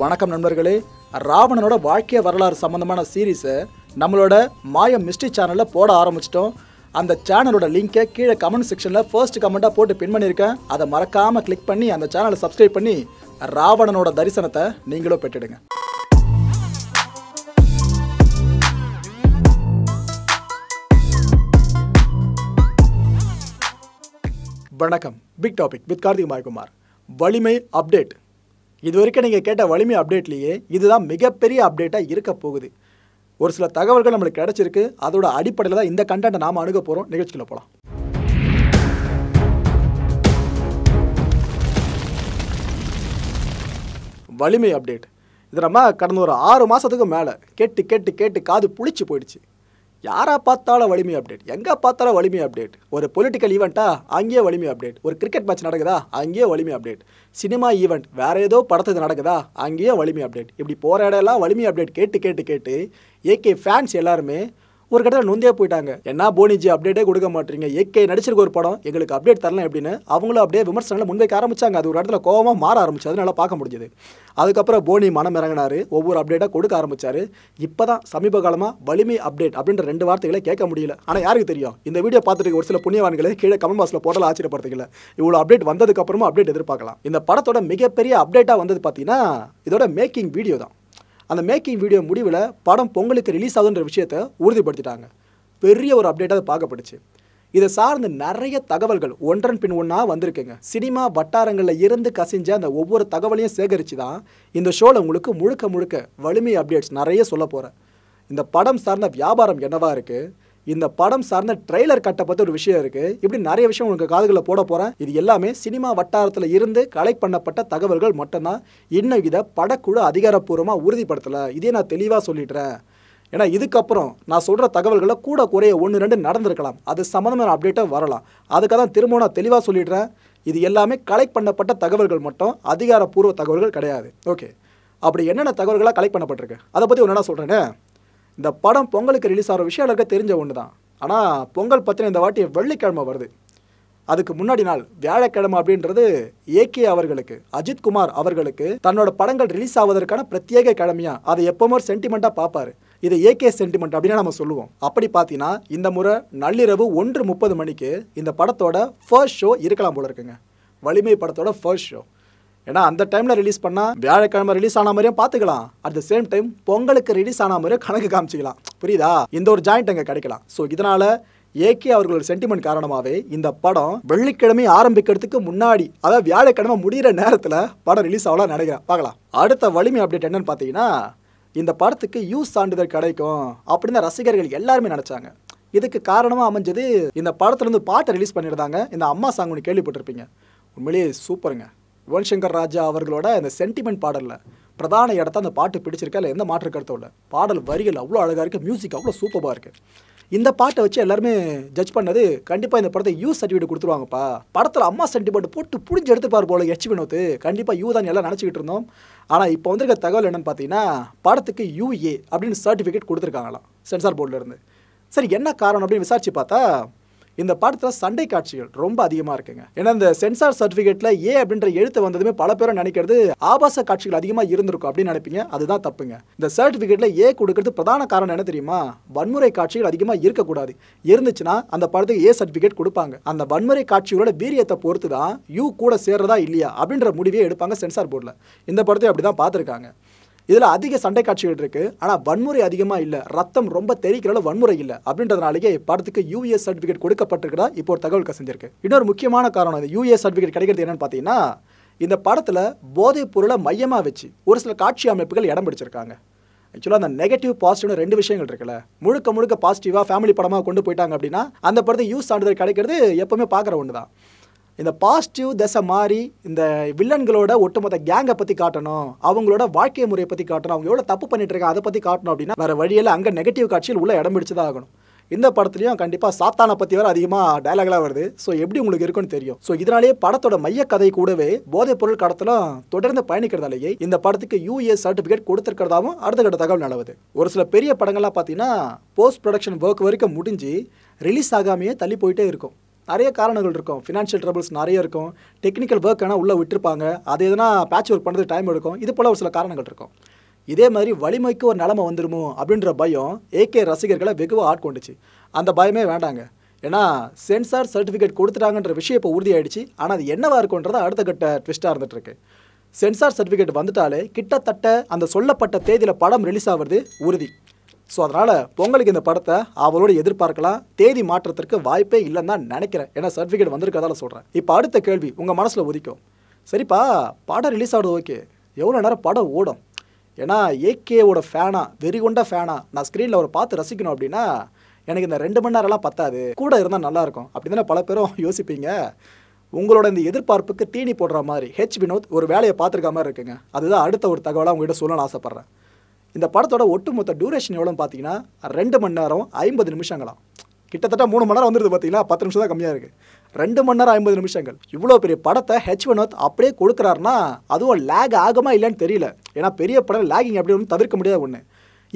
வணக்கம் நண்பர்களே ராவணனோட வாழ்க்கை வரலாறு சம்மந்தமான சீரீஸை நம்மளோட மாயம் மிஸ்ட்ரி சேனலில் போட ஆரம்பிச்சிட்டோம் அந்த சேனலோட லிங்க்கை கீழே கமெண்ட் செக்ஷனில் ஃபர்ஸ்ட் கமெண்ட்டாக போட்டு பின் பண்ணியிருக்கேன் அதை மறக்காமல் கிளிக் பண்ணி அந்த சேனலை சப்ஸ்கிரைப் பண்ணி ராவணனோட தரிசனத்தை நீங்களும் பெற்றுடுங்க வணக்கம் big topic with Karthik Mayakumar Valimai update இது வரைக்கும் நீங்கள் கேட்ட வலிமை அப்டேட்லேயே இதுதான் மிகப்பெரிய அப்டேட்டாக இருக்க போகுது ஒரு சில தகவல்கள் நம்மளுக்கு கிடச்சிருக்கு அதோட அடிப்படையில் தான் இந்த கண்டென்ட்டை நாம் அணுக போகிறோம் நிகழ்ச்சியில் போகலாம் வலிமை அப்டேட் இது நம்ம கடந்த ஒரு ஆறு மாதத்துக்கு மேலே கேட்டு கேட்டு கேட்டு காது புளிச்சு போயிடுச்சு யாராக பார்த்தாலும் வலிமை அப்டேட் எங்கே பார்த்தாலும் வலிமை அப்டேட் ஒரு பொலிட்டிக்கல் ஈவெண்ட்டா அங்கேயே வலிமை அப்டேட் ஒரு கிரிக்கெட் மேட்ச் நடக்குதா அங்கேயே வலிமை அப்டேட் சினிமா ஈவெண்ட் வேறு ஏதோ படத்துக்கு நடக்குதா அங்கேயே வலிமை அப்டேட் இப்படி போகிற இடையெல்லாம் வலிமை அப்டேட் கேட்டு கேட்டு கேட்டு ஏகே ஃபேன்ஸ் எல்லாருமே ஒரு கட்டத்தில் நொந்தே போயிட்டாங்க என்ன போனிஜி அப்டேட்டே கொடுக்க மாட்டீங்க ஏகே நடிச்சிருக்க ஒரு படம் எங்களுக்கு அப்டேட் தரலாம் அப்படின்னு அவங்களும் அப்படியே விமர்சனங்களை முன்வைக்க ஆரம்பிச்சாங்க அது ஒரு இடத்துல கோவமாக மாற ஆரம்பிச்சு அதனால பார்க்க முடிஞ்சது அதுக்கப்புறம் போனி மனம் இறங்கினார் ஒவ்வொரு அப்டேட்டாக கொடுக்க ஆரம்பித்தார் இப்போ தான் சமீப காலமாக வலிமை அப்டேட் அப்படின்ற ரெண்டு வார்த்தைகளை கேட்க முடியல ஆனால் யாருக்கு தெரியும் இந்த வீடியோ பார்த்துட்டு ஒரு சில புண்ணியவான்களை கீழே கமல் பாக்ஸில் போட்டால் ஆச்சரியப்படுத்துக்கல இவ்வளோ அப்டேட் வந்ததுக்கப்புறமா அப்டேட் எதிர்பார்க்கலாம் இந்த படத்தோட மிகப்பெரிய அப்டேட்டாக வந்தது பார்த்தீங்கன்னா இதோட மேக்கிங் வீடியோ தான் அந்த மேக்கிங் வீடியோ முடிவில் படம் பொங்கலுக்கு ரிலீஸ் ஆகுதுன்ற விஷயத்தை உறுதிப்படுத்திட்டாங்க பெரிய ஒரு அப்டேட்டாக பார்க்கப்படுச்சு பார்க்கப்பட்டுச்சு இதை சார்ந்து நிறைய தகவல்கள் ஒன்றன் பின் ஒன்றா வந்திருக்குங்க சினிமா வட்டாரங்களில் இருந்து கசிஞ்ச அந்த ஒவ்வொரு தகவலையும் சேகரித்து தான் இந்த ஷோவில் உங்களுக்கு முழுக்க முழுக்க வலிமை அப்டேட்ஸ் நிறைய சொல்ல போகிறேன் இந்த படம் சார்ந்த வியாபாரம் என்னவாக இருக்குது இந்த படம் சார்ந்த ட்ரெய்லர் கட்டை பற்றி ஒரு விஷயம் இருக்குது இப்படி நிறைய விஷயம் உங்களுக்கு காதுகளில் போட போகிறேன் இது எல்லாமே சினிமா வட்டாரத்தில் இருந்து கலெக்ட் பண்ணப்பட்ட தகவல்கள் மட்டும்தான் இன்னும் இதை படக்குழு அதிகாரப்பூர்வமாக உறுதிப்படுத்தலை இதே நான் தெளிவாக சொல்லிடுறேன் ஏன்னா இதுக்கப்புறம் நான் சொல்கிற தகவல்களை கூட குறைய ஒன்று ரெண்டு நடந்திருக்கலாம் அது சம்மந்தமான அப்டேட்டாக வரலாம் அதுக்காக தான் திரும்ப நான் தெளிவாக சொல்லிடுறேன் இது எல்லாமே கலெக்ட் பண்ணப்பட்ட தகவல்கள் மட்டும் அதிகாரப்பூர்வ தகவல்கள் கிடையாது ஓகே அப்படி என்னென்ன தகவல்களாக கலெக்ட் பண்ணப்பட்டிருக்கு அதை பற்றி ஒன்று என்ன சொல்கிறேன்னு இந்த படம் பொங்கலுக்கு ரிலீஸ் ஆகிற விஷயம் எல்லாருக்கும் தெரிஞ்ச ஒன்று தான் ஆனால் பொங்கல் பற்றின இந்த வாட்டி வெள்ளிக்கிழமை வருது அதுக்கு முன்னாடி நாள் வியாழக்கிழமை அப்படின்றது ஏகே அவர்களுக்கு அஜித் குமார் அவர்களுக்கு தன்னோட படங்கள் ரிலீஸ் ஆவதற்கான பிரத்யேக கிழமையா அதை எப்பவுமே சென்டிமெண்ட்டாக பார்ப்பாரு இது ஏகே சென்டிமெண்ட் அப்படின்னு நம்ம சொல்லுவோம் அப்படி பார்த்தீங்கன்னா இந்த முறை நள்ளிரவு ஒன்று முப்பது மணிக்கு இந்த படத்தோட ஃபர்ஸ்ட் ஷோ இருக்கலாம் போல இருக்குங்க வலிமை படத்தோட ஃபர்ஸ்ட் ஷோ ஏன்னா அந்த டைமில் ரிலீஸ் பண்ணால் வியாழக்கிழமை ரிலீஸ் ஆன மாதிரியும் பார்த்துக்கலாம் அட் த சேம் டைம் பொங்கலுக்கு ரிலீஸ் ஆன மாதிரியும் கணக்கு காமிச்சிக்கலாம் புரியுதா இந்த ஒரு ஜாயிண்ட் அங்கே கிடைக்கலாம் ஸோ இதனால் ஏகே அவர்களோட சென்டிமெண்ட் காரணமாகவே இந்த படம் வெள்ளிக்கிழமை ஆரம்பிக்கிறதுக்கு முன்னாடி அதாவது வியாழக்கிழமை முடிகிற நேரத்தில் படம் ரிலீஸ் ஆகலாம் நினைக்கிறேன் பார்க்கலாம் அடுத்த வலிமை அப்டேட் என்னன்னு பார்த்தீங்கன்னா இந்த படத்துக்கு யூஸ் சான்றிதழ் கிடைக்கும் அப்படின்னு ரசிகர்கள் எல்லாருமே நினச்சாங்க இதுக்கு காரணமாக அமைஞ்சது இந்த படத்துலேருந்து பாட்டை ரிலீஸ் பண்ணியிருந்தாங்க இந்த அம்மா சாங் ஒன்று கேள்விப்பட்டிருப்பீங்க உண்மையிலேயே சூப்பருங்க யுவன்சங்கர் சங்கர் ராஜா அவர்களோட அந்த சென்டிமெண்ட் பாடலில் பிரதான இடத்த அந்த பாட்டு பிடிச்சிருக்கா இல்லை எந்த மாற்று கருத்தும் இல்லை பாடல் வரிகள் அவ்வளோ அழகாக இருக்குது மியூசிக் அவ்வளோ சூப்பராக இருக்குது இந்த பாட்டை வச்சு எல்லாருமே ஜட்ஜ் பண்ணது கண்டிப்பாக இந்த படத்தை யூ சர்டிஃபிகேட் கொடுத்துருவாங்கப்பா படத்தில் அம்மா சர்டிஃபிகேட் போட்டு புடிஞ்சு எடுத்துப்பார் போல ஹெச் வினோத்து கண்டிப்பாக யூ தான் எல்லாம் நினச்சிக்கிட்டு இருந்தோம் ஆனால் இப்போ வந்திருக்க தகவல் என்னென்னு பார்த்தீங்கன்னா படத்துக்கு யூஏ அப்படின்னு சர்டிஃபிகேட் கொடுத்துருக்காங்களாம் சென்சார் போர்டில் இருந்து சரி என்ன காரணம் அப்படின்னு விசாரித்து பார்த்தா இந்த படத்தில் சண்டை காட்சிகள் ரொம்ப அதிகமாக இருக்குங்க ஏன்னா இந்த சென்சார் சர்டிஃபிகேட்டில் ஏ அப்படின்ற எழுத்து வந்ததுமே பல பேரும் நினைக்கிறது ஆபாச காட்சிகள் அதிகமாக இருந்திருக்கும் அப்படின்னு நினைப்பீங்க அதுதான் தப்புங்க இந்த சர்டிஃபிகேட்டில் ஏ கொடுக்கறது பிரதான காரணம் என்ன தெரியுமா வன்முறை காட்சிகள் அதிகமாக இருக்கக்கூடாது இருந்துச்சுன்னா அந்த படத்துக்கு ஏ சர்டிஃபிகேட் கொடுப்பாங்க அந்த வன்முறை காட்சிகளோட வீரியத்தை பொறுத்து தான் யூ கூட சேர்றதா இல்லையா அப்படின்ற முடிவே எடுப்பாங்க சென்சார் போர்டில் இந்த படத்தை அப்படி தான் பார்த்துருக்காங்க இதில் அதிக சண்டை காட்சிகள் இருக்குது ஆனால் வன்முறை அதிகமாக இல்லை ரத்தம் ரொம்ப தெரிக்கிறதால வன்முறை இல்லை அப்படின்றதுனாலேயே படத்துக்கு யூஎஸ் சர்டிஃபிகேட் கொடுக்கப்பட்டிருக்கிறதா இப்போ ஒரு தகவல் கசிஞ்சிருக்கு இன்னொரு முக்கியமான காரணம் இந்த யூஎஸ் சர்டிஃபிகேட் கிடைக்கிறது என்னென்னு பார்த்தீங்கன்னா இந்த படத்தில் போதைப் பொருளை மையமாக வச்சு ஒரு சில காட்சி அமைப்புகள் இடம் பிடிச்சிருக்காங்க ஆக்சுவலாக அந்த நெகட்டிவ் பாசிட்டிவ்னு ரெண்டு விஷயங்கள் இருக்குல்ல முழுக்க முழுக்க பாசிட்டிவாக ஃபேமிலி படமாக கொண்டு போயிட்டாங்க அப்படின்னா அந்த படத்தை யூஸ் சான்றிதழ் கிடைக்கிறது எப்போவுமே பார்க்குற ஒன்று தான் இந்த பாசிட்டிவ் திசை மாதிரி இந்த வில்லன்களோட ஒட்டுமொத்த கேங்கை பற்றி காட்டணும் அவங்களோட வாழ்க்கை முறையை பற்றி காட்டணும் அவங்க எவ்வளோ தப்பு பண்ணிட்டு இருக்காங்க அதை பற்றி காட்டணும் அப்படின்னா வேறு வழியில் அங்கே நெகட்டிவ் காட்சியில் உள்ள இடம் பிடிச்சதாக ஆகணும் இந்த படத்துலையும் கண்டிப்பாக சாத்தானை பற்றி வர அதிகமாக டைலாக்லாம் வருது ஸோ எப்படி உங்களுக்கு இருக்குன்னு தெரியும் ஸோ இதனாலேயே படத்தோட மைய கதை கூடவே போதைப் பொருள் கடத்தலாம் தொடர்ந்து பயணிக்கிறதாலேயே இந்த படத்துக்கு யூஏ சர்டிஃபிகேட் கொடுத்துருக்கிறதாவும் அடுத்த கட்ட தகவல் நல்லது ஒரு சில பெரிய படங்கள்லாம் பார்த்தீங்கன்னா போஸ்ட் ப்ரொடக்ஷன் ஒர்க் வரைக்கும் முடிஞ்சு ரிலீஸ் ஆகாமையே தள்ளி போயிட்டே இருக்கும் நிறைய காரணங்கள் இருக்கும் ஃபினான்ஷியல் ட்ரபிள்ஸ் நிறைய இருக்கும் டெக்னிக்கல் ஒர்க் ஆனால் உள்ளே விட்டுருப்பாங்க அது எதனா பேட்ச் ஒர்க் பண்ணுறது டைம் எடுக்கும் இது போல் ஒரு சில காரணங்கள் இருக்கும் இதே மாதிரி வலிமைக்கு ஒரு நிலமை வந்துடுமோ அப்படின்ற பயம் ஏகே ரசிகர்களை வெகுவாக ஆட்கொண்டுச்சு அந்த பயமே வேண்டாங்க ஏன்னா சென்சார் சர்டிஃபிகேட் கொடுத்துட்டாங்கன்ற விஷயம் இப்போ உறுதியாயிடுச்சு ஆனால் அது என்னவாக இருக்குன்றது அடுத்த கட்ட ட்விஸ்ட்டாக இருந்துகிட்ருக்கு சென்சார் சர்டிஃபிகேட் வந்துட்டாலே கிட்டத்தட்ட அந்த சொல்லப்பட்ட தேதியில் படம் ரிலீஸ் ஆகிறது உறுதி ஸோ அதனால் பொங்கலுக்கு இந்த படத்தை அவளோட எதிர்பார்க்கலாம் தேதி மாற்றத்திற்கு வாய்ப்பே இல்லைன்னு தான் நினைக்கிறேன் ஏன்னா சர்டிஃபிகேட் வந்திருக்கிறதால சொல்கிறேன் இப்போ அடுத்த கேள்வி உங்கள் மனசில் உதிக்கும் சரிப்பா படம் ரிலீஸ் ஆகுது ஓகே எவ்வளோ நேரம் படம் ஓடும் ஏன்னா ஏகேவோட ஃபேனாக வெறி கொண்ட ஃபேனாக நான் ஸ்க்ரீனில் ஒரு பார்த்து ரசிக்கணும் அப்படின்னா எனக்கு இந்த ரெண்டு மணி நேரம்லாம் பத்தாது கூட இருந்தால் நல்லாயிருக்கும் தானே பல பேரும் யோசிப்பீங்க உங்களோட இந்த எதிர்பார்ப்புக்கு தீனி போடுற மாதிரி ஹெச் வினோத் ஒரு வேலையை பார்த்துருக்க மாதிரி இருக்குங்க அதுதான் அடுத்த ஒரு தகவலாக உங்கள்கிட்ட சொல்லணும்னு ஆசைப்பட்றேன் இந்த படத்தோட ஒட்டுமொத்த டியூரேஷன் எவ்வளோன்னு பார்த்தீங்கன்னா ரெண்டு மணி நேரம் ஐம்பது நிமிஷங்களாம் கிட்டத்தட்ட மூணு மணி நேரம் வந்துருது பார்த்தீங்கன்னா பத்து நிமிஷம் தான் கம்மியாக இருக்குது ரெண்டு மணி நேரம் ஐம்பது நிமிஷங்கள் இவ்வளோ பெரிய படத்தை ஹெச் வினோத் அப்படியே கொடுக்குறாருன்னா அதுவும் லேக் ஆகுமா இல்லைன்னு தெரியல ஏன்னா பெரிய படம் லேகிங் அப்படி ஒன்றும் தவிர்க்க முடியாத ஒன்று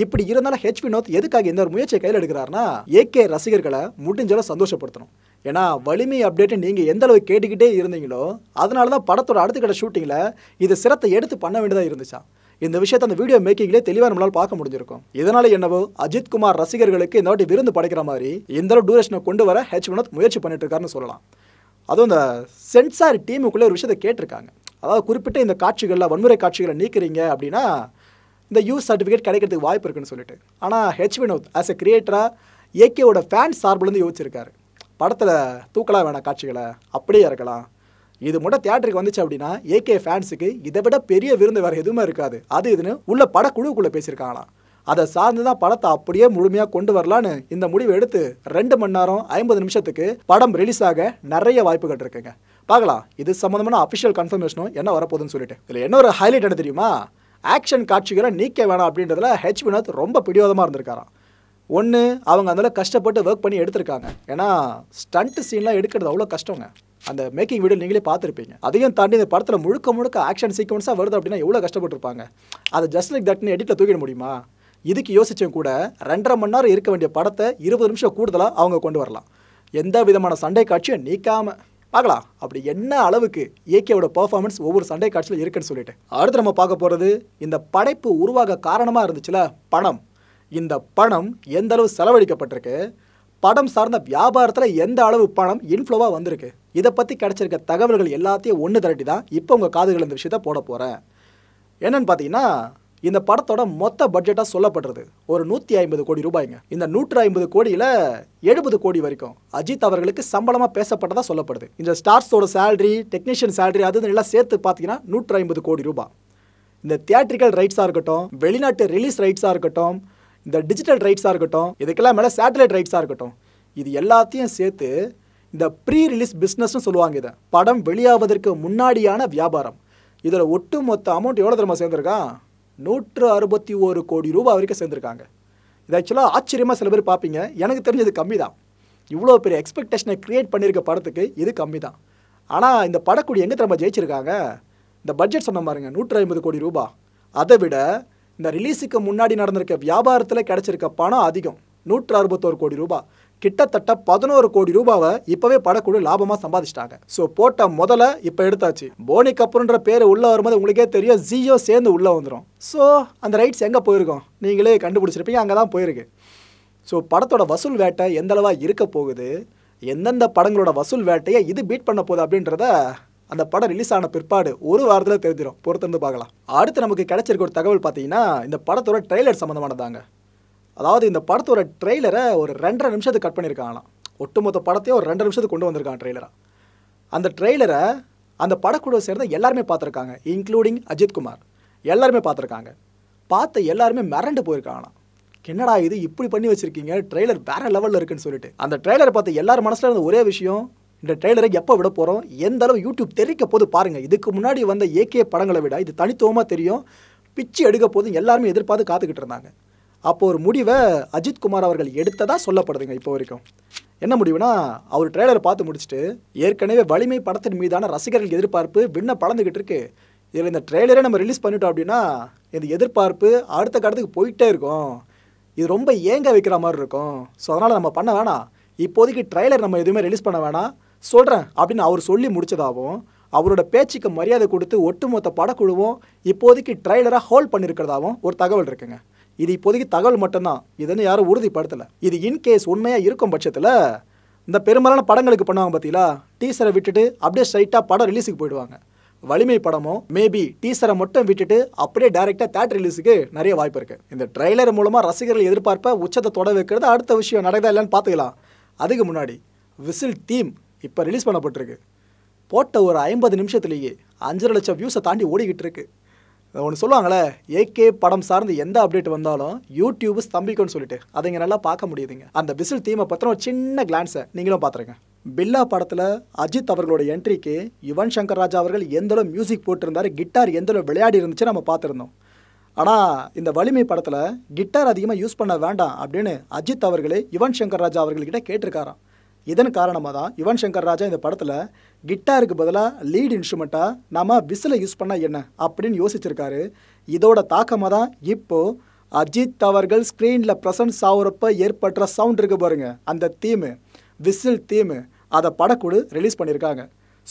இப்படி இருந்தாலும் ஹெச் வினோத் எதுக்காக இந்த ஒரு முயற்சியை கையில் எடுக்கிறாருன்னா ஏகே ரசிகர்களை முடிஞ்சளவு சந்தோஷப்படுத்தணும் ஏன்னா வலிமை அப்டேட்டு நீங்கள் எந்த அளவுக்கு கேட்டுக்கிட்டே இருந்தீங்களோ அதனால தான் படத்தோட அடுத்த கடை ஷூட்டிங்கில் இது சிரத்தை எடுத்து பண்ண வேண்டியதாக இருந்துச்சா இந்த விஷயத்தை அந்த வீடியோ மேக்கிங்லேயே தெளிவாக நம்மளால் பார்க்க முடிஞ்சிருக்கும் இதனால என்னவோ அஜித் குமார் ரசிகர்களுக்கு இந்த வாட்டி விருந்து படைக்கிற மாதிரி இந்த அளவு டூரேஷனை கொண்டு வர ஹெச் வினோத் முயற்சி பண்ணிட்டு இருக்காருன்னு சொல்லலாம் அதுவும் இந்த சென்சார் டீமுக்குள்ளே ஒரு விஷயத்தை கேட்டிருக்காங்க அதாவது குறிப்பிட்ட இந்த காட்சிகளில் வன்முறை காட்சிகளை நீக்கிறீங்க அப்படின்னா இந்த யூஸ் சர்டிஃபிகேட் கிடைக்கிறதுக்கு வாய்ப்பு இருக்குன்னு சொல்லிட்டு ஆனால் ஹெச் வினோத் ஆஸ் எ கிரியேட்டராக ஏகேவோட ஃபேன் சார்பிலேருந்து யோசிச்சிருக்காரு படத்தில் தூக்கலாம் வேணாம் காட்சிகளை அப்படியே இருக்கலாம் இது மட்டும் தியேட்டருக்கு வந்துச்சு அப்படின்னா ஏகே ஃபேன்ஸுக்கு இதை விட பெரிய விருந்து வேறு எதுவுமே இருக்காது அது இதுன்னு உள்ள படக்குழுவுக்குள்ளே பேசியிருக்காங்களாம் அதை சார்ந்து தான் படத்தை அப்படியே முழுமையாக கொண்டு வரலான்னு இந்த முடிவை எடுத்து ரெண்டு மணி நேரம் ஐம்பது நிமிஷத்துக்கு படம் ரிலீஸ் ஆக நிறைய வாய்ப்புகள் இருக்குங்க பார்க்கலாம் இது சம்மந்தமான அஃபிஷியல் கன்ஃபர்மேஷனும் என்ன வரப்போகுதுன்னு சொல்லிட்டு இதில் என்ன ஒரு ஹைலைட் என்ன தெரியுமா ஆக்ஷன் காட்சிகளை நீக்க வேணாம் அப்படின்றதுல ஹெச் வினோத் ரொம்ப பிடிவாதமாக இருந்திருக்காராம் ஒன்று அவங்க அதில் கஷ்டப்பட்டு ஒர்க் பண்ணி எடுத்திருக்காங்க ஏன்னா ஸ்டண்ட் சீன்லாம் எடுக்கிறது அவ்வளோ கஷ்டங்க அந்த மேக்கிங் வீடியோ நீங்களே பார்த்துருப்பீங்க அதையும் தாண்டி இந்த படத்தில் முழுக்க முழுக்க ஆக்ஷன் சீக்வன்ஸாக வருது அப்படின்னா எவ்வளோ கஷ்டப்பட்டுருப்பாங்க அதை ஜஸ்ட் லைக் தட்னு எடிட்டில் தூக்கிட முடியுமா இதுக்கு யோசிச்சும் கூட ரெண்டரை மணி நேரம் இருக்க வேண்டிய படத்தை இருபது நிமிஷம் கூடுதலாக அவங்க கொண்டு வரலாம் எந்த விதமான சண்டை காட்சியும் நீக்காமல் பார்க்கலாம் அப்படி என்ன அளவுக்கு ஏகேவோட பர்ஃபார்மன்ஸ் ஒவ்வொரு சண்டை காட்சியில் இருக்குன்னு சொல்லிட்டு அடுத்து நம்ம பார்க்க போகிறது இந்த படைப்பு உருவாக காரணமாக இருந்துச்சுல பணம் இந்த பணம் எந்த அளவு செலவழிக்கப்பட்டிருக்கு படம் சார்ந்த வியாபாரத்தில் எந்த அளவு பணம் இன்ஃப்ளோவாக வந்திருக்கு இதை பற்றி கிடச்சிருக்க தகவல்கள் எல்லாத்தையும் ஒன்று திரட்டி தான் இப்போ உங்கள் காதுகள் இந்த விஷயத்த போட போகிறேன் என்னென்னு பார்த்தீங்கன்னா இந்த படத்தோட மொத்த பட்ஜெட்டாக சொல்லப்படுறது ஒரு நூற்றி ஐம்பது கோடி ரூபாய்ங்க இந்த நூற்றி ஐம்பது கோடியில் எழுபது கோடி வரைக்கும் அஜித் அவர்களுக்கு சம்பளமாக பேசப்பட்டதாக சொல்லப்படுது இந்த ஸ்டார்ஸோட சேலரி டெக்னீஷியன் சேலரி அது எல்லாம் சேர்த்து பார்த்தீங்கன்னா நூற்றி ஐம்பது கோடி ரூபாய் இந்த தியேட்ரிக்கல் ரைட்ஸாக இருக்கட்டும் வெளிநாட்டு ரிலீஸ் ரைட்ஸாக இருக்கட்டும் இந்த டிஜிட்டல் ரைட்ஸாக இருக்கட்டும் இதுக்கெல்லாம் மேலே சேட்டலைட் ரைட்ஸாக இருக்கட்டும் இது எல்லாத்தையும் சேர்த்து இந்த ப்ரீ ரிலீஸ் பிஸ்னஸ்னு சொல்லுவாங்க இதை படம் வெளியாவதற்கு முன்னாடியான வியாபாரம் இதில் ஒட்டு மொத்த அமௌண்ட் எவ்வளோ தெரியுமா சேர்ந்துருக்கான் நூற்று அறுபத்தி ஒரு கோடி ரூபாய் வரைக்கும் சேர்ந்துருக்காங்க இது ஆக்சுவலாக ஆச்சரியமாக சில பேர் பார்ப்பீங்க எனக்கு தெரிஞ்சது கம்மி தான் இவ்வளோ பெரிய எக்ஸ்பெக்டேஷனை க்ரியேட் பண்ணியிருக்க படத்துக்கு இது கம்மி தான் ஆனால் இந்த படக்குடி எங்கே திரும்ப ஜெயிச்சிருக்காங்க இந்த பட்ஜெட் சொன்ன பாருங்க நூற்றி ஐம்பது கோடி ரூபா அதை விட இந்த ரிலீஸுக்கு முன்னாடி நடந்திருக்க வியாபாரத்தில் கிடச்சிருக்க பணம் அதிகம் நூற்று அறுபத்தோரு கோடி ரூபாய் கிட்டத்தட்ட பதினோரு கோடி ரூபாவை இப்பவே படக்குழு லாபமா சம்பாதிச்சிட்டாங்க ஸோ போட்ட முதல்ல இப்போ எடுத்தாச்சு போனி கபூர்ன்ற பேர் உள்ள வரும்போது உங்களுக்கே தெரியும் ஜியோ சேர்ந்து உள்ள வந்துடும் ஸோ அந்த ரைட்ஸ் எங்கே போயிருக்கோம் நீங்களே கண்டுபிடிச்சிருப்பீங்க அங்கே தான் போயிருக்கு ஸோ படத்தோட வசூல் வேட்டை எந்தளவா இருக்க போகுது எந்தெந்த படங்களோட வசூல் வேட்டையை இது பீட் பண்ண போகுது அப்படின்றத அந்த படம் ரிலீஸ் ஆன பிற்பாடு ஒரு வாரத்தில் தெரிஞ்சிடும் பொறுத்திருந்து பார்க்கலாம் அடுத்து நமக்கு கிடைச்சிருக்க ஒரு தகவல் பார்த்தீங்கன்னா இந்த படத்தோட ட்ரெய்லர் சம்மந்தமானதாங்க அதாவது இந்த படத்தோட ட்ரெய்லரை ஒரு ரெண்டரை நிமிஷத்துக்கு கட் பண்ணியிருக்காங்களாம் ஒட்டுமொத்த படத்தையும் ஒரு ரெண்டரை நிமிஷத்துக்கு கொண்டு வந்திருக்கான் ட்ரெய்லராக அந்த ட்ரெய்லரை அந்த படக்குழுவை சேர்ந்த எல்லாருமே பார்த்துருக்காங்க இன்க்ளூடிங் அஜித்குமார் எல்லாருமே பார்த்துருக்காங்க பார்த்த எல்லாருமே மிரண்டு போயிருக்காங்களாம் என்னடா இது இப்படி பண்ணி வச்சுருக்கீங்க ட்ரெய்லர் வேறு லெவலில் இருக்குன்னு சொல்லிட்டு அந்த ட்ரெய்லரை பார்த்து எல்லார் மனசில் இருந்த ஒரே விஷயம் இந்த ட்ரெய்லரை எப்போ விட போகிறோம் எந்த அளவு யூடியூப் தெரிவிக்க போது பாருங்கள் இதுக்கு முன்னாடி வந்த ஏகே படங்களை விட இது தனித்துவமாக தெரியும் பிச்சு எடுக்க போது எல்லாருமே எதிர்பார்த்து காத்துக்கிட்டு இருந்தாங்க அப்போது ஒரு முடிவை அஜித் குமார் அவர்கள் எடுத்ததாக சொல்லப்படுதுங்க இப்போ வரைக்கும் என்ன முடிவுனா அவர் ட்ரெய்லர் பார்த்து முடிச்சுட்டு ஏற்கனவே வலிமை படத்தின் மீதான ரசிகர்கள் எதிர்பார்ப்பு விண்ண பழந்துக்கிட்டு இருக்கு இதில் இந்த ட்ரெய்லரே நம்ம ரிலீஸ் பண்ணிட்டோம் அப்படின்னா இந்த எதிர்பார்ப்பு அடுத்த கட்டத்துக்கு போயிட்டே இருக்கும் இது ரொம்ப ஏங்க வைக்கிற மாதிரி இருக்கும் ஸோ அதனால் நம்ம பண்ண வேணாம் இப்போதைக்கு ட்ரெய்லர் நம்ம எதுவுமே ரிலீஸ் பண்ண வேணாம் சொல்கிறேன் அப்படின்னு அவர் சொல்லி முடித்ததாகவும் அவரோட பேச்சுக்கு மரியாதை கொடுத்து ஒட்டுமொத்த படக்குழுவும் இப்போதைக்கு ட்ரெய்லராக ஹோல்ட் பண்ணியிருக்கிறதாகவும் ஒரு தகவல் இருக்குங்க இது இப்போதைக்கு தகவல் மட்டும்தான் இதுன்னு யாரும் உறுதிப்படுத்தலை இது இன்கேஸ் உண்மையாக இருக்கும் பட்சத்தில் இந்த பெரும்பாலான படங்களுக்கு பண்ணுவாங்க பார்த்தீங்களா டீசரை விட்டுட்டு அப்படியே ஸ்ட்ரைட்டாக படம் ரிலீஸுக்கு போயிடுவாங்க வலிமை படமோ மேபி டீசரை மட்டும் விட்டுட்டு அப்படியே டேரெக்டாக தேட்டர் ரிலீஸுக்கு நிறைய வாய்ப்பு இருக்குது இந்த ட்ரெய்லர் மூலமாக ரசிகர்கள் எதிர்பார்ப்ப உச்சத்தை தொட வைக்கிறது அடுத்த விஷயம் நடக்குதா இல்லைன்னு பார்த்துக்கலாம் அதுக்கு முன்னாடி விசில் தீம் இப்போ ரிலீஸ் பண்ணப்பட்டிருக்கு போட்ட ஒரு ஐம்பது நிமிஷத்துலேயே அஞ்சரை லட்சம் வியூஸை தாண்டி ஓடிக்கிட்டு இருக்குது ஒன்று சொல்லுவாங்களே ஏகே படம் சார்ந்து எந்த அப்டேட் வந்தாலும் யூடியூப் ஸ்தம்பிக்கும்னு சொல்லிட்டு அதை இங்கே நல்லா பார்க்க முடியுதுங்க அந்த பிசில் தீமை பற்றின ஒரு சின்ன கிளான்ஸை நீங்களும் பார்த்துருங்க பில்லா படத்தில் அஜித் அவர்களோட என்ட்ரிக்கு யுவன் சங்கர் ராஜா அவர்கள் எந்தளவு மியூசிக் போட்டிருந்தார் கிட்டார் எந்தளவு விளையாடி இருந்துச்சு நம்ம பார்த்துருந்தோம் ஆனால் இந்த வலிமை படத்தில் கிட்டார் அதிகமாக யூஸ் பண்ண வேண்டாம் அப்படின்னு அஜித் அவர்களே யுவன் சங்கர் ராஜா அவர்கள்கிட்ட கேட்டிருக்காராம் இதன் காரணமாக தான் யுவன் சங்கர் ராஜா இந்த படத்தில் கிட்டாருக்கு பதிலாக லீட் இன்ஸ்ட்ருமெண்ட்டாக நாம் விசிலை யூஸ் பண்ணால் என்ன அப்படின்னு யோசிச்சிருக்காரு இதோட தாக்கமாக தான் இப்போது அஜித் அவர்கள் ஸ்க்ரீனில் ப்ரெசன்ஸ் ஆகுறப்ப ஏற்படுற சவுண்ட் இருக்குது பாருங்கள் அந்த தீமு விசில் தீமு அதை படக்குழு ரிலீஸ் பண்ணியிருக்காங்க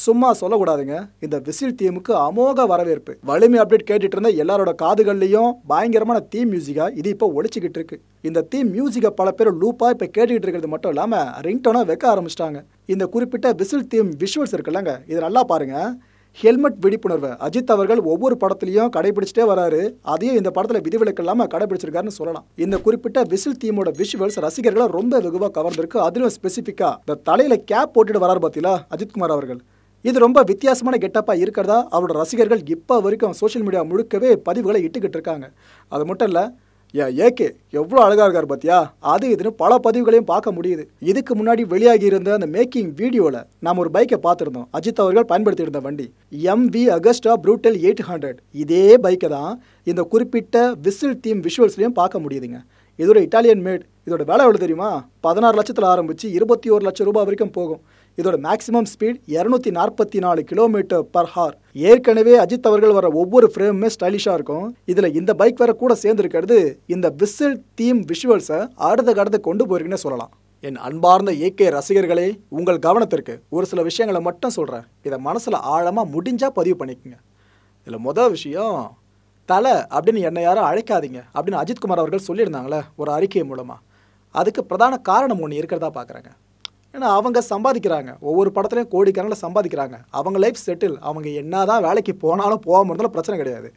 சும்மா சொல்லக்கூடாதுங்க இந்த விசில் தீமுக்கு அமோக வரவேற்பு வலிமை அப்டேட் கேட்டுட்டு இருந்த எல்லாரோட காதுகள்லையும் பயங்கரமான தீம் மியூசிக்கா இது இப்போ ஒழிச்சுக்கிட்டு இருக்கு இந்த தீம் மியூசிக்கை பல பேர் லூப்பா இப்போ கேட்டுக்கிட்டு இருக்கிறது மட்டும் இல்லாமல் ரிங்டோனா வைக்க ஆரம்பிச்சிட்டாங்க இந்த குறிப்பிட்ட விசில் தீம் விஷுவல்ஸ் இருக்குல்லங்க இது நல்லா பாருங்க ஹெல்மெட் விழிப்புணர்வு அஜித் அவர்கள் ஒவ்வொரு படத்துலையும் கடைபிடிச்சிட்டே வராரு அதையும் இந்த படத்தில் விதிவிலக்கு இல்லாம கடைபிடிச்சிருக்காருன்னு சொல்லலாம் இந்த குறிப்பிட்ட விசில் தீமோட விஷுவல்ஸ் ரசிகர்களை ரொம்ப வெகுவாக கவர்ந்திருக்கு அதுலயும் ஸ்பெசிஃபிக்காக இந்த தலையில் கேப் போட்டுட்டு வராரு அஜித் அஜித்குமார் அவர்கள் இது ரொம்ப வித்தியாசமான கெட்டப்பாக இருக்கிறதா அவரோட ரசிகர்கள் இப்போ வரைக்கும் சோஷியல் மீடியா முழுக்கவே பதிவுகளை இட்டுக்கிட்டு இருக்காங்க அது மட்டும் இல்லை ஏன் ஏகே எவ்வளோ அழகாக இருக்கார் பார்த்தியா அது இதுன்னு பல பதிவுகளையும் பார்க்க முடியுது இதுக்கு முன்னாடி வெளியாகி இருந்த அந்த மேக்கிங் வீடியோவில் நாம் ஒரு பைக்கை பார்த்துருந்தோம் அஜித் அவர்கள் பயன்படுத்தி இருந்த வண்டி V Agusta Brutale eight hundred இதே பைக்கை தான் இந்த குறிப்பிட்ட விசில் தீம் விஷுவல்ஸ்லையும் பார்க்க முடியுதுங்க இதோட இட்டாலியன் மேட் இதோட வேலை எவ்வளோ தெரியுமா பதினாறு லட்சத்தில் ஆரம்பித்து இருபத்தி ஒரு லட்சம் ரூபாய் வரைக்கும் போகும் இதோட மேக்ஸிமம் ஸ்பீட் இரநூத்தி நாற்பத்தி நாலு கிலோமீட்டர் பர் ஹார் ஏற்கனவே அஜித் அவர்கள் வர ஒவ்வொரு ஃப்ரேமுமே ஸ்டைலிஷாக இருக்கும் இதில் இந்த பைக் வர கூட சேர்ந்துருக்கிறது இந்த விசில் தீம் விஷுவல்ஸை அடுத்த கடந்து கொண்டு போயிருக்குன்னு சொல்லலாம் என் அன்பார்ந்த இயற்கை ரசிகர்களே உங்கள் கவனத்திற்கு ஒரு சில விஷயங்களை மட்டும் சொல்கிறேன் இதை மனசில் ஆழமாக முடிஞ்சால் பதிவு பண்ணிக்கோங்க இதில் மொதல் விஷயம் தலை அப்படின்னு என்னை யாரும் அழைக்காதீங்க அப்படின்னு அஜித்குமார் அவர்கள் சொல்லியிருந்தாங்களே ஒரு அறிக்கை மூலமாக அதுக்கு பிரதான காரணம் ஒன்று இருக்கிறதா பார்க்குறாங்க ஏன்னா அவங்க சம்பாதிக்கிறாங்க ஒவ்வொரு படத்துலையும் கோடிக்கணக்கில் சம்பாதிக்கிறாங்க அவங்க லைஃப் செட்டில் அவங்க என்ன தான் வேலைக்கு போனாலும் போக இருந்தாலும் பிரச்சனை கிடையாது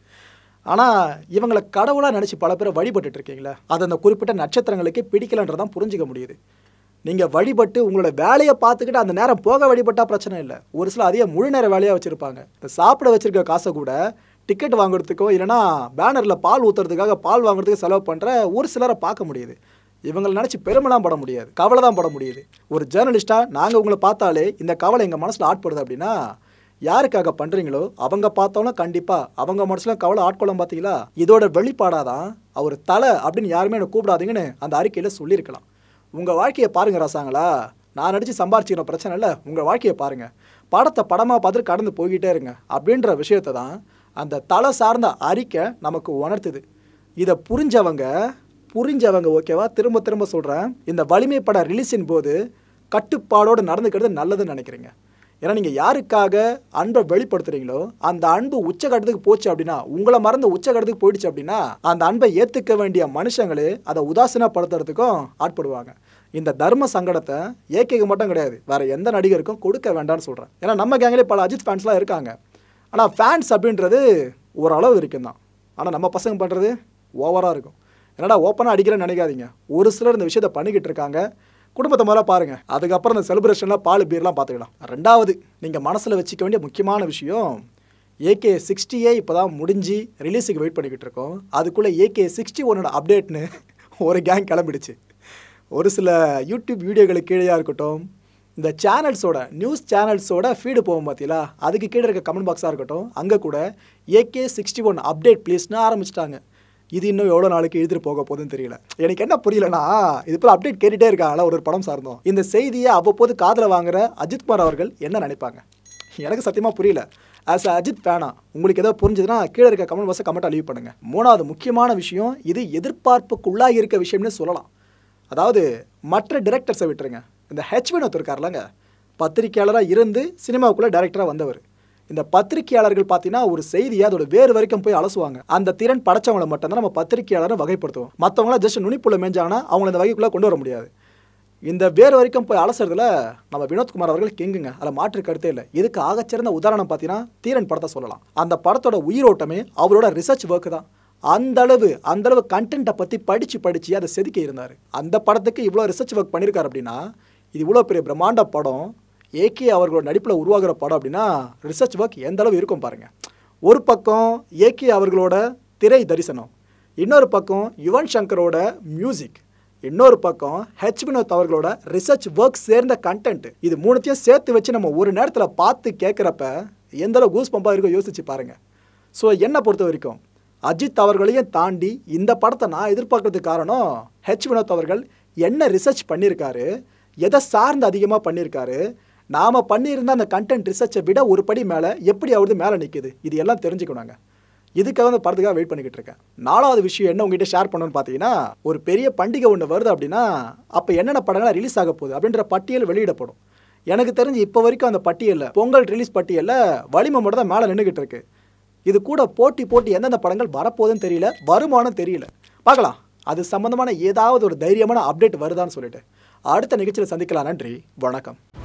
ஆனால் இவங்களை கடவுளாக நினச்சி பல பேரை வழிபட்டு இருக்கீங்களே அது அந்த குறிப்பிட்ட நட்சத்திரங்களுக்கே பிடிக்கலன்றதான் புரிஞ்சிக்க முடியுது நீங்கள் வழிபட்டு உங்களோட வேலையை பார்த்துக்கிட்டு அந்த நேரம் போக வழிபட்டால் பிரச்சனை இல்லை ஒரு சில அதிக முழு நேர வேலையாக வச்சுருப்பாங்க இந்த சாப்பிட வச்சுருக்க காசை கூட டிக்கெட் வாங்குறதுக்கோ இல்லைனா பேனரில் பால் ஊற்றுறதுக்காக பால் வாங்குறதுக்கு செலவு பண்ணுற ஒரு சிலரை பார்க்க முடியுது இவங்களை நினச்சி பெருமைலாம் பட முடியாது கவலை தான் பட முடியுது ஒரு ஜேர்னலிஸ்ட்டாக நாங்கள் உங்களை பார்த்தாலே இந்த கவலை எங்கள் மனசில் ஆட்படுது அப்படின்னா யாருக்காக பண்ணுறீங்களோ அவங்க பார்த்தோம்னா கண்டிப்பாக அவங்க மனசில் கவலை ஆட்கொள்ள பார்த்தீங்களா இதோட வெளிப்பாடாக தான் அவர் தலை அப்படின்னு யாருமே என்னை கூப்பிடாதீங்கன்னு அந்த அறிக்கையில் சொல்லியிருக்கலாம் உங்கள் வாழ்க்கையை பாருங்கள் ரசாங்களா நான் நடித்து சம்பாரிச்சிக்கிற பிரச்சனை இல்லை உங்கள் வாழ்க்கையை பாருங்கள் படத்தை படமாக பார்த்துட்டு கடந்து போய்கிட்டே இருங்க அப்படின்ற விஷயத்தை தான் அந்த தலை சார்ந்த அறிக்கை நமக்கு உணர்த்துது இதை புரிஞ்சவங்க புரிஞ்சவங்க ஓகேவா திரும்ப திரும்ப சொல்கிறேன் இந்த வலிமை படம் ரிலீஸின் போது கட்டுப்பாடோடு நடந்துக்கிறது நல்லதுன்னு நினைக்கிறீங்க ஏன்னா நீங்கள் யாருக்காக அன்பை வெளிப்படுத்துகிறீங்களோ அந்த அன்பு உச்சகட்டத்துக்கு போச்சு அப்படின்னா உங்களை மறந்து உச்சகட்டத்துக்கு போயிடுச்சு அப்படின்னா அந்த அன்பை ஏற்றுக்க வேண்டிய மனுஷங்களே அதை உதாசீனப்படுத்துறதுக்கும் ஆட்படுவாங்க இந்த தர்ம சங்கடத்தை ஏகேக்கு மட்டும் கிடையாது வேறு எந்த நடிகருக்கும் கொடுக்க வேண்டாம்னு சொல்கிறேன் ஏன்னா நம்ம கேங்கிலே பல அஜித் ஃபேன்ஸ்லாம் இருக்காங்க ஆனால் ஃபேன்ஸ் அப்படின்றது ஓரளவு இருக்கும் தான் ஆனால் நம்ம பசங்க பண்ணுறது ஓவராக இருக்கும் என்னடா ஓப்பனாக அடிக்கிறேன்னு நினைக்காதீங்க ஒரு சிலர் இந்த விஷயத்தை பண்ணிக்கிட்டு இருக்காங்க குடும்பத்தை முதல்ல பாருங்கள் அதுக்கப்புறம் இந்த செலிப்ரேஷன்லாம் பால் பீர்லாம் பார்த்துக்கலாம் ரெண்டாவது நீங்கள் மனசில் வச்சுக்க வேண்டிய முக்கியமான விஷயம் ஏகே சிக்ஸ்டியே இப்போ தான் முடிஞ்சு ரிலீஸுக்கு வெயிட் பண்ணிக்கிட்டு இருக்கோம் அதுக்குள்ளே ஏகே சிக்ஸ்டி ஒன்னோட அப்டேட்னு ஒரு கேங் கிளம்பிடுச்சு ஒரு சில யூடியூப் வீடியோகளுக்கு கீழேயாக இருக்கட்டும் இந்த சேனல்ஸோட நியூஸ் சேனல்ஸோட ஃபீடு போகும் பார்த்தீங்களா அதுக்கு கீழே இருக்க கமெண்ட் பாக்ஸாக இருக்கட்டும் அங்கே கூட ஏகே சிக்ஸ்டி ஒன் அப்டேட் ப்ளீஸ்னு ஆரம்பிச்சிட்டாங்க இது இன்னும் எவ்வளோ நாளைக்கு எழுதிட்டு போக போதுன்னு தெரியல எனக்கு என்ன புரியலனா இது போல அப்டேட் கேட்டுகிட்டே இருக்காங்களா ஒரு ஒரு படம் சார்ந்தோம் இந்த செய்தியை அவ்வப்போது காதில் வாங்குற அஜித்குமார் அவர்கள் என்ன நினைப்பாங்க எனக்கு சத்தியமாக புரியல ஆஸ் அஜித் பேனா உங்களுக்கு ஏதோ புரிஞ்சதுன்னா கீழே இருக்க கமெண்ட் பாக்ஸை கமெண்ட் அழிவு பண்ணுங்கள் மூணாவது முக்கியமான விஷயம் இது எதிர்பார்ப்புக்குள்ளாக இருக்க விஷயம்னு சொல்லலாம் அதாவது மற்ற டிரெக்டர்ஸை விட்டுருங்க இந்த ஹெச்வின் வினோத் பத்திரிகையாளராக பத்திரிக்கையாளராக இருந்து சினிமாவுக்குள்ளே டேரக்டராக வந்தவர் இந்த பத்திரிகையாளர்கள் பார்த்தீங்கன்னா ஒரு செய்தியை அதோட வேறு வரைக்கும் போய் அலசுவாங்க அந்த திறன் படைச்சவங்களை மட்டும்தான் நம்ம பத்திரிகையாளரை வகைப்படுத்துவோம் மற்றவங்களாம் ஜஸ்ட் நுனிப்புள்ள மேஞ்சாங்கன்னா அவங்கள இந்த வகைக்குள்ளே கொண்டு வர முடியாது இந்த வேறு வரைக்கும் போய் அலசுறதுல நம்ம வினோத்குமார் அவர்கள் கெங்குங்க அதில் மாற்று கருத்தே இல்லை இதுக்கு ஆகச்சிறந்த உதாரணம் பார்த்தீங்கன்னா தீரன் படத்தை சொல்லலாம் அந்த படத்தோட உயிரோட்டமே அவரோட ரிசர்ச் ஒர்க்கு தான் அந்த அளவு அந்த அளவு கண்டென்ட்டை பற்றி படித்து படித்து அதை செதுக்கி இருந்தார் அந்த படத்துக்கு இவ்வளோ ரிசர்ச் ஒர்க் பண்ணியிருக்காரு அப்படின்னா இது இவ்வளோ பெரிய பிரம்மாண்ட படம் ஏகே அவர்களோட நடிப்பில் உருவாகிற படம் அப்படின்னா ரிசர்ச் ஒர்க் எந்த அளவு இருக்கும் பாருங்கள் ஒரு பக்கம் ஏகே அவர்களோட திரை தரிசனம் இன்னொரு பக்கம் யுவன் சங்கரோட மியூசிக் இன்னொரு பக்கம் ஹெச் வினோத் அவர்களோட ரிசர்ச் ஒர்க் சேர்ந்த கண்டென்ட் இது மூணுத்தையும் சேர்த்து வச்சு நம்ம ஒரு நேரத்தில் பார்த்து கேட்குறப்ப எந்த அளவு கூஸ் பம்பாக இருக்கோ யோசிச்சு பாருங்கள் ஸோ என்னை பொறுத்த வரைக்கும் அஜித் அவர்களையும் தாண்டி இந்த படத்தை நான் எதிர்பார்க்கறதுக்கு காரணம் ஹெச் வினோத் அவர்கள் என்ன ரிசர்ச் பண்ணியிருக்காரு எதை சார்ந்து அதிகமாக பண்ணியிருக்காரு நாம் பண்ணியிருந்த அந்த கண்டென்ட் ரிசர்ச்சை விட ஒரு படி மேலே எப்படி அவரது மேலே நிற்குது இது எல்லாம் தெரிஞ்சுக்கணுங்க இதுக்காக வந்து படத்துக்காக வெயிட் பண்ணிக்கிட்டு இருக்கேன் நாலாவது விஷயம் என்ன உங்ககிட்ட ஷேர் பண்ணணும்னு பார்த்தீங்கன்னா ஒரு பெரிய பண்டிகை ஒன்று வருது அப்படின்னா அப்போ என்னென்ன படங்கள்லாம் ரிலீஸ் ஆக போகுது அப்படின்ற பட்டியல் வெளியிடப்படும் எனக்கு தெரிஞ்சு இப்போ வரைக்கும் அந்த பட்டியலில் பொங்கல் ரிலீஸ் பட்டியலில் வலிமை மட்டும் தான் மேலே நின்றுக்கிட்டு இருக்கு இது கூட போட்டி போட்டி எந்தெந்த படங்கள் வரப்போகுதுன்னு தெரியல வருமானம் தெரியல பார்க்கலாம் அது சம்மந்தமான ஏதாவது ஒரு தைரியமான அப்டேட் வருதான்னு சொல்லிட்டு அடுத்த நிகழ்ச்சியில் சந்திக்கலாம் நன்றி வணக்கம்